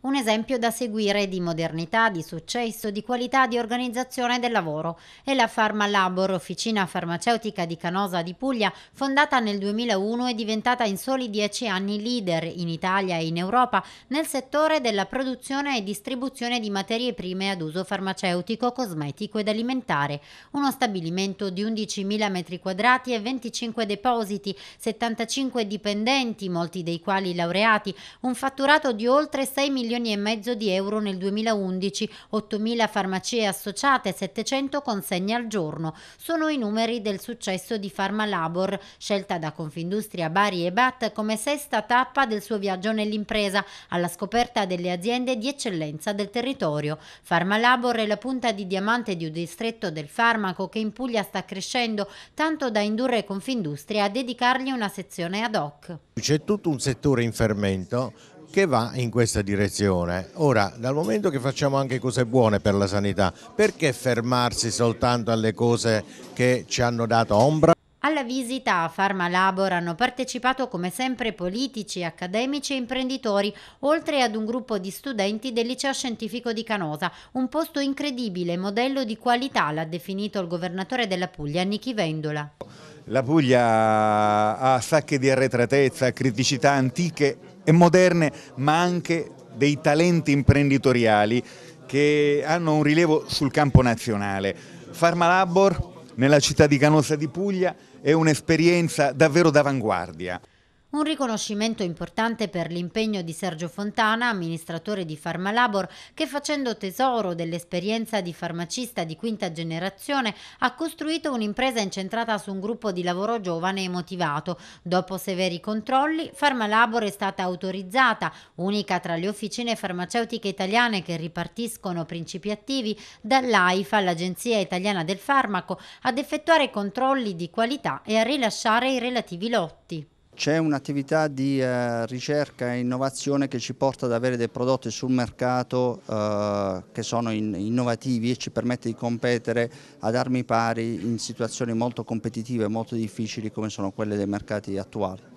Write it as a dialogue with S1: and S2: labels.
S1: Un esempio da seguire di modernità, di successo, di qualità di organizzazione del lavoro è la Pharma Labor, officina farmaceutica di Canosa di Puglia, fondata nel 2001 e diventata in soli dieci anni leader in Italia e in Europa nel settore della produzione e distribuzione di materie prime ad uso farmaceutico, cosmetico ed alimentare. Uno stabilimento di 11.000 m2 e 25 depositi, 75 dipendenti, molti dei quali laureati, un fatturato di oltre 6 milioni milioni e mezzo di euro nel 2011, 8 mila farmacie associate, 700 consegne al giorno. Sono i numeri del successo di PharmaLabor, scelta da Confindustria Bari e BAT come sesta tappa del suo viaggio nell'impresa, alla scoperta delle aziende di eccellenza del territorio. PharmaLabor è la punta di diamante di un distretto del farmaco che in Puglia sta crescendo, tanto da indurre Confindustria a dedicargli una sezione ad hoc.
S2: C'è tutto un settore in fermento che va in questa direzione. Ora, dal momento che facciamo anche cose buone per la sanità, perché fermarsi soltanto alle cose che ci hanno dato ombra?
S1: Alla visita a Pharma Farmalabor hanno partecipato come sempre politici, accademici e imprenditori, oltre ad un gruppo di studenti del liceo scientifico di Canosa. Un posto incredibile, modello di qualità, l'ha definito il governatore della Puglia, Nichi Vendola.
S3: La Puglia ha sacche di arretratezza, criticità antiche e moderne, ma anche dei talenti imprenditoriali che hanno un rilievo sul campo nazionale. Farmalabor nella città di Canossa di Puglia è un'esperienza davvero d'avanguardia.
S1: Un riconoscimento importante per l'impegno di Sergio Fontana, amministratore di Pharmalabor, che facendo tesoro dell'esperienza di farmacista di quinta generazione ha costruito un'impresa incentrata su un gruppo di lavoro giovane e motivato. Dopo severi controlli, Pharmalabor è stata autorizzata, unica tra le officine farmaceutiche italiane che ripartiscono principi attivi, dall'AIFA, l'Agenzia Italiana del Farmaco, ad effettuare controlli di qualità e a rilasciare i relativi lotti.
S4: C'è un'attività di eh, ricerca e innovazione che ci porta ad avere dei prodotti sul mercato eh, che sono in, innovativi e ci permette di competere ad armi pari in situazioni molto competitive, e molto difficili come sono quelle dei mercati attuali.